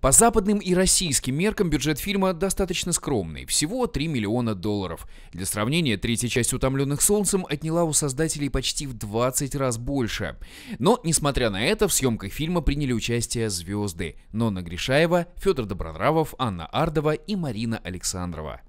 По западным и российским меркам бюджет фильма достаточно скромный, всего 3 миллиона долларов. Для сравнения, третья часть «Утомленных солнцем» отняла у создателей почти в 20 раз больше. Но, несмотря на это, в съемках фильма приняли участие звезды Нонна Гришаева, Федор Добронравов, Анна Ардова и Марина Александрова.